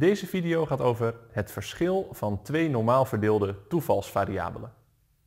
Deze video gaat over het verschil van twee normaal verdeelde toevalsvariabelen.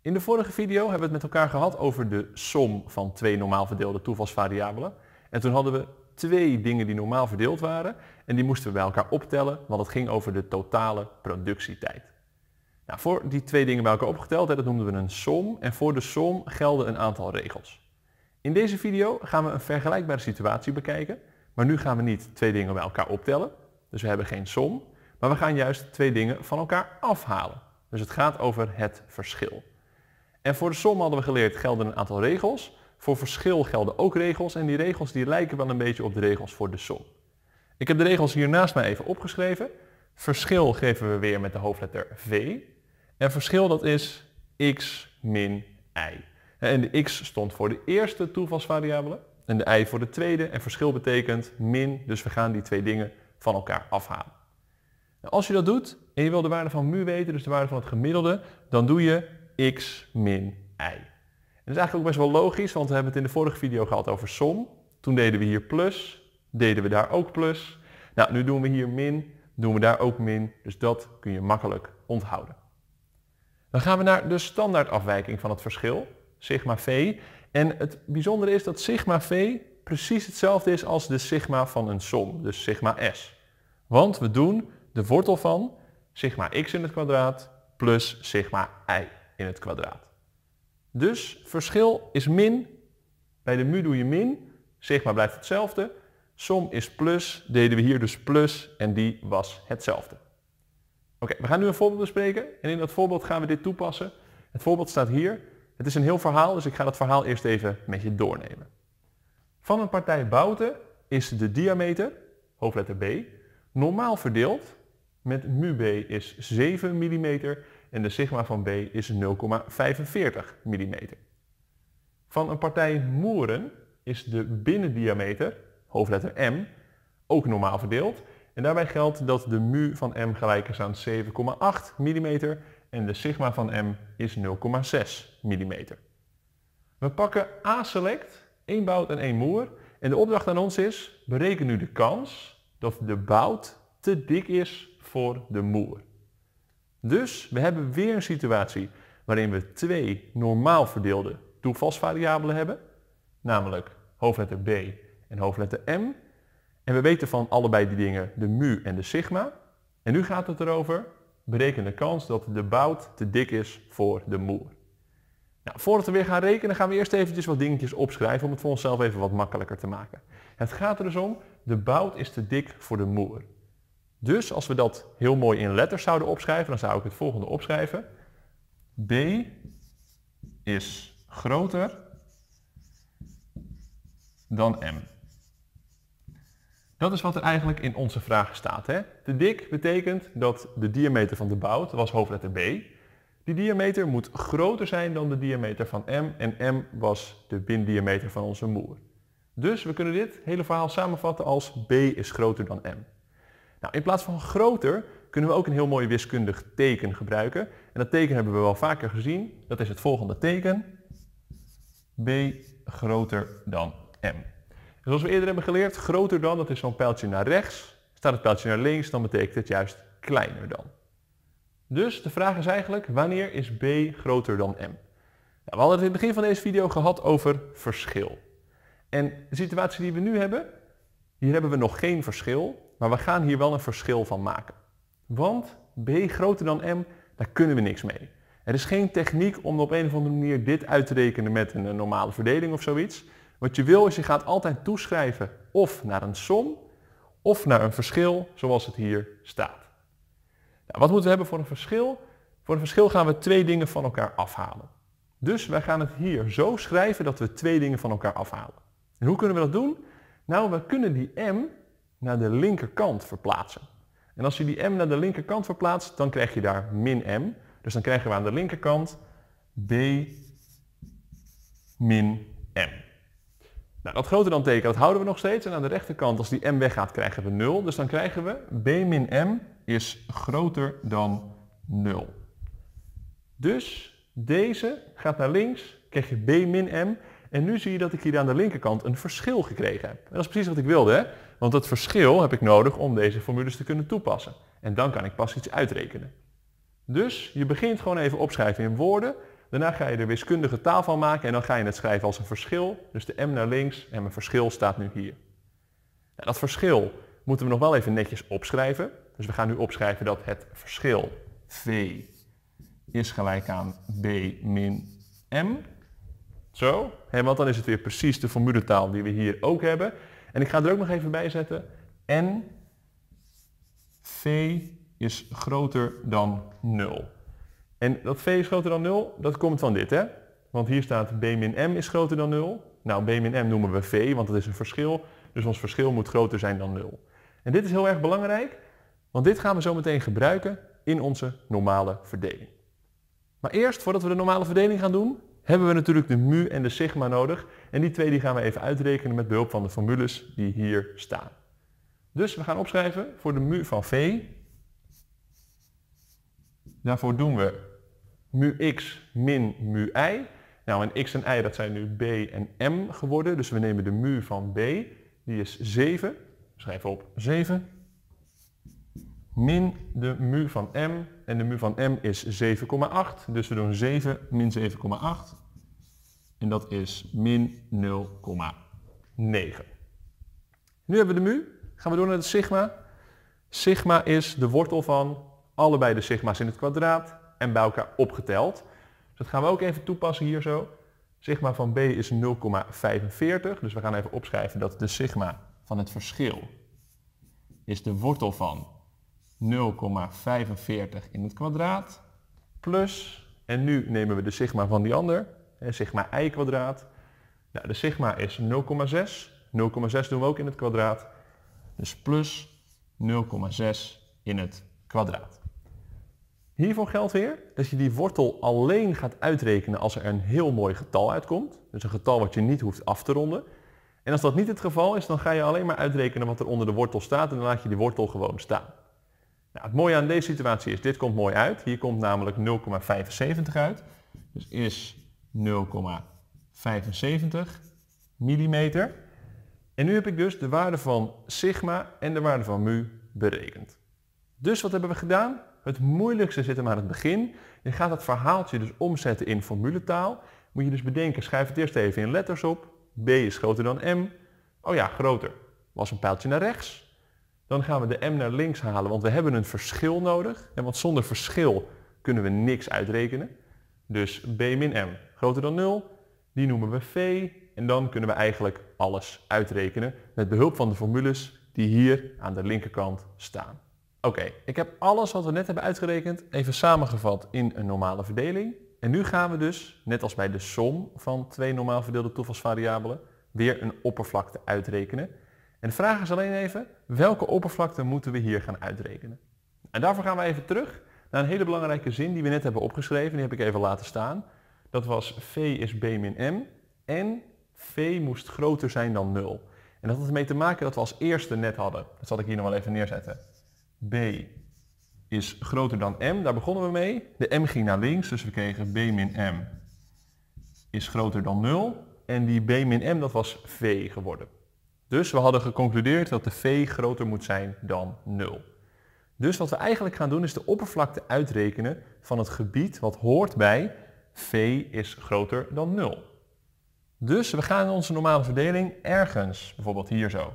In de vorige video hebben we het met elkaar gehad over de som van twee normaal verdeelde toevalsvariabelen. En toen hadden we twee dingen die normaal verdeeld waren en die moesten we bij elkaar optellen, want het ging over de totale productietijd. Nou, voor die twee dingen bij elkaar opgeteld, hè, dat noemden we een som en voor de som gelden een aantal regels. In deze video gaan we een vergelijkbare situatie bekijken, maar nu gaan we niet twee dingen bij elkaar optellen, dus we hebben geen som, maar we gaan juist twee dingen van elkaar afhalen. Dus het gaat over het verschil. En voor de som hadden we geleerd gelden een aantal regels. Voor verschil gelden ook regels en die regels die lijken wel een beetje op de regels voor de som. Ik heb de regels hier naast mij even opgeschreven. Verschil geven we weer met de hoofdletter V. En verschil dat is x min y. En de x stond voor de eerste toevalsvariabele en de y voor de tweede. En verschil betekent min, dus we gaan die twee dingen van elkaar afhalen. Nou, als je dat doet en je wil de waarde van mu weten, dus de waarde van het gemiddelde, dan doe je x min y. En dat is eigenlijk ook best wel logisch, want we hebben het in de vorige video gehad over som. Toen deden we hier plus, deden we daar ook plus. Nou, nu doen we hier min, doen we daar ook min, dus dat kun je makkelijk onthouden. Dan gaan we naar de standaardafwijking van het verschil, sigma v. En het bijzondere is dat sigma v precies hetzelfde is als de sigma van een som, dus sigma s. Want we doen de wortel van sigma x in het kwadraat plus sigma y in het kwadraat. Dus verschil is min, bij de mu doe je min, sigma blijft hetzelfde, som is plus, deden we hier dus plus en die was hetzelfde. Oké, we gaan nu een voorbeeld bespreken en in dat voorbeeld gaan we dit toepassen. Het voorbeeld staat hier. Het is een heel verhaal, dus ik ga dat verhaal eerst even met je doornemen. Van een partij bouten is de diameter, hoofdletter B, normaal verdeeld met mu b is 7 mm en de sigma van B is 0,45 mm. Van een partij moeren is de binnendiameter, hoofdletter M, ook normaal verdeeld. En daarbij geldt dat de mu van M gelijk is aan 7,8 mm en de sigma van M is 0,6 mm. We pakken A-select één bout en één moer. En de opdracht aan ons is, bereken nu de kans dat de bout te dik is voor de moer. Dus we hebben weer een situatie waarin we twee normaal verdeelde toevalsvariabelen hebben, namelijk hoofdletter B en hoofdletter M. En we weten van allebei die dingen de mu en de sigma. En nu gaat het erover, bereken de kans dat de bout te dik is voor de moer. Nou, voordat we weer gaan rekenen, gaan we eerst eventjes wat dingetjes opschrijven om het voor onszelf even wat makkelijker te maken. Het gaat er dus om, de bout is te dik voor de moer. Dus als we dat heel mooi in letters zouden opschrijven, dan zou ik het volgende opschrijven. B is groter dan M. Dat is wat er eigenlijk in onze vraag staat. Hè? Te dik betekent dat de diameter van de bout was hoofdletter B. Die diameter moet groter zijn dan de diameter van M en M was de binnendiameter van onze moer. Dus we kunnen dit hele verhaal samenvatten als B is groter dan M. Nou, in plaats van groter kunnen we ook een heel mooi wiskundig teken gebruiken. En dat teken hebben we wel vaker gezien. Dat is het volgende teken. B groter dan M. Zoals we eerder hebben geleerd, groter dan, dat is zo'n pijltje naar rechts. Staat het pijltje naar links, dan betekent het juist kleiner dan. Dus de vraag is eigenlijk, wanneer is B groter dan M? Nou, we hadden het in het begin van deze video gehad over verschil. En de situatie die we nu hebben, hier hebben we nog geen verschil, maar we gaan hier wel een verschil van maken. Want B groter dan M, daar kunnen we niks mee. Er is geen techniek om op een of andere manier dit uit te rekenen met een normale verdeling of zoiets. Wat je wil is je gaat altijd toeschrijven of naar een som of naar een verschil zoals het hier staat. Nou, wat moeten we hebben voor een verschil? Voor een verschil gaan we twee dingen van elkaar afhalen. Dus wij gaan het hier zo schrijven dat we twee dingen van elkaar afhalen. En hoe kunnen we dat doen? Nou, we kunnen die m naar de linkerkant verplaatsen. En als je die m naar de linkerkant verplaatst, dan krijg je daar min m. Dus dan krijgen we aan de linkerkant b min m. Nou, dat groter dan teken, dat houden we nog steeds. En aan de rechterkant, als die m weggaat, krijgen we 0. Dus dan krijgen we b min m is groter dan 0. Dus deze gaat naar links, krijg je B-m. En nu zie je dat ik hier aan de linkerkant een verschil gekregen heb. En dat is precies wat ik wilde, hè? want dat verschil heb ik nodig om deze formules te kunnen toepassen. En dan kan ik pas iets uitrekenen. Dus je begint gewoon even opschrijven in woorden. Daarna ga je er wiskundige taal van maken en dan ga je het schrijven als een verschil. Dus de m naar links en mijn verschil staat nu hier. Nou, dat verschil moeten we nog wel even netjes opschrijven. Dus we gaan nu opschrijven dat het verschil V is gelijk aan B min M. Zo, want dan is het weer precies de formuletaal die we hier ook hebben. En ik ga er ook nog even bij zetten. N V is groter dan 0. En dat V is groter dan 0, dat komt van dit, hè? Want hier staat B min M is groter dan 0. Nou, B min M noemen we V, want dat is een verschil. Dus ons verschil moet groter zijn dan 0. En dit is heel erg belangrijk, want dit gaan we zo meteen gebruiken in onze normale verdeling. Maar eerst, voordat we de normale verdeling gaan doen, hebben we natuurlijk de mu en de sigma nodig. En die twee die gaan we even uitrekenen met behulp van de formules die hier staan. Dus we gaan opschrijven voor de mu van v. Daarvoor doen we mu x min mu i. Nou, en x en i dat zijn nu b en m geworden. Dus we nemen de mu van b, die is 7. Schrijven op 7 min de mu van m. En de mu van m is 7,8. Dus we doen 7 min 7,8. En dat is min 0,9. Nu hebben we de mu. Gaan we door naar de sigma. Sigma is de wortel van allebei de sigma's in het kwadraat en bij elkaar opgeteld. Dus dat gaan we ook even toepassen hier zo. Sigma van b is 0,45. Dus we gaan even opschrijven dat de sigma van het verschil is de wortel van 0,45 in het kwadraat plus, en nu nemen we de sigma van die ander, sigma i kwadraat. Nou, de sigma is 0,6, 0,6 doen we ook in het kwadraat, dus plus 0,6 in het kwadraat. Hiervoor geldt weer dat je die wortel alleen gaat uitrekenen als er een heel mooi getal uitkomt. Dus een getal wat je niet hoeft af te ronden. En als dat niet het geval is, dan ga je alleen maar uitrekenen wat er onder de wortel staat en dan laat je die wortel gewoon staan. Nou, het mooie aan deze situatie is, dit komt mooi uit. Hier komt namelijk 0,75 uit. Dus is 0,75 millimeter. En nu heb ik dus de waarde van sigma en de waarde van mu berekend. Dus wat hebben we gedaan? Het moeilijkste zit hem aan het begin. Je gaat dat verhaaltje dus omzetten in formuletaal. Moet je dus bedenken, schrijf het eerst even in letters op. B is groter dan M. Oh ja, groter. Was een pijltje naar rechts, dan gaan we de M naar links halen, want we hebben een verschil nodig. En want zonder verschil kunnen we niks uitrekenen. Dus B min M groter dan 0, die noemen we V. En dan kunnen we eigenlijk alles uitrekenen met behulp van de formules die hier aan de linkerkant staan. Oké, ik heb alles wat we net hebben uitgerekend even samengevat in een normale verdeling. En nu gaan we dus, net als bij de som van twee normaal verdeelde toevalsvariabelen, weer een oppervlakte uitrekenen. En de vraag is alleen even, welke oppervlakte moeten we hier gaan uitrekenen? En daarvoor gaan we even terug naar een hele belangrijke zin die we net hebben opgeschreven. Die heb ik even laten staan. Dat was v is b min m en v moest groter zijn dan 0. En dat had ermee te maken dat we als eerste net hadden. Dat zal ik hier nog wel even neerzetten. b is groter dan m, daar begonnen we mee. De m ging naar links, dus we kregen b min m is groter dan 0. En die b min m, dat was v geworden. Dus we hadden geconcludeerd dat de v groter moet zijn dan 0. Dus wat we eigenlijk gaan doen is de oppervlakte uitrekenen van het gebied wat hoort bij v is groter dan 0. Dus we gaan in onze normale verdeling ergens, bijvoorbeeld hier zo,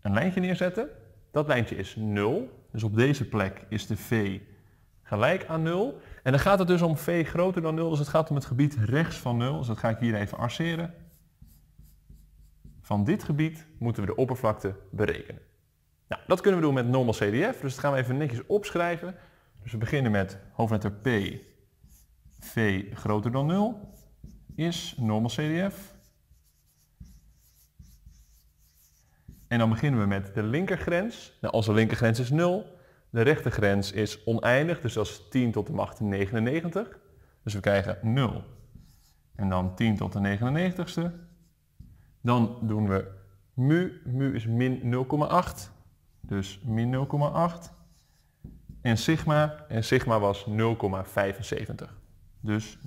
een lijntje neerzetten. Dat lijntje is 0, dus op deze plek is de v gelijk aan 0. En dan gaat het dus om v groter dan 0, dus het gaat om het gebied rechts van 0. Dus dat ga ik hier even arceren van dit gebied moeten we de oppervlakte berekenen. Nou, dat kunnen we doen met normal CDF, dus dat gaan we even netjes opschrijven. Dus we beginnen met hoofdletter P, V groter dan 0 is normal CDF. En dan beginnen we met de linkergrens. Nou, als de linkergrens is 0, de rechtergrens is oneindig, dus dat is 10 tot de macht 99. Dus we krijgen 0. En dan 10 tot de 99ste dan doen we mu. Mu is min 0,8. Dus min 0,8. En sigma. En sigma was 0,75. Dus 0,75.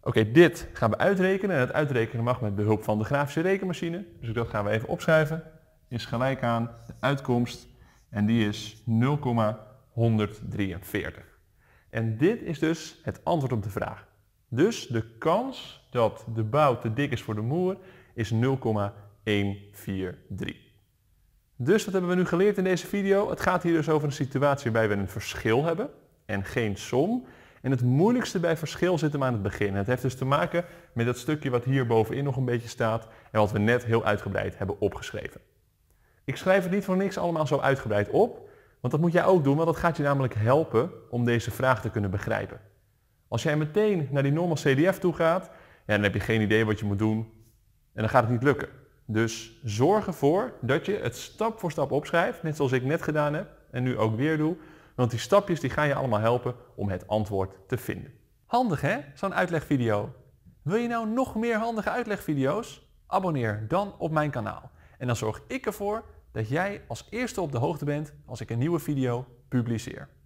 Oké, dit gaan we uitrekenen. En het uitrekenen mag met behulp van de grafische rekenmachine. Dus dat gaan we even opschrijven. Is gelijk aan de uitkomst. En die is 0,143. En dit is dus het antwoord op de vraag. Dus de kans dat de bouw te dik is voor de moer is 0,143. Dus wat hebben we nu geleerd in deze video? Het gaat hier dus over een situatie waarbij we een verschil hebben en geen som. En het moeilijkste bij verschil zit hem aan het begin. Het heeft dus te maken met dat stukje wat hier bovenin nog een beetje staat en wat we net heel uitgebreid hebben opgeschreven. Ik schrijf het niet voor niks allemaal zo uitgebreid op, want dat moet jij ook doen, want dat gaat je namelijk helpen om deze vraag te kunnen begrijpen. Als jij meteen naar die normale CDF toe gaat, ja, dan heb je geen idee wat je moet doen en dan gaat het niet lukken. Dus zorg ervoor dat je het stap voor stap opschrijft, net zoals ik net gedaan heb en nu ook weer doe. Want die stapjes die gaan je allemaal helpen om het antwoord te vinden. Handig hè, zo'n uitlegvideo. Wil je nou nog meer handige uitlegvideo's? Abonneer dan op mijn kanaal. En dan zorg ik ervoor dat jij als eerste op de hoogte bent als ik een nieuwe video publiceer.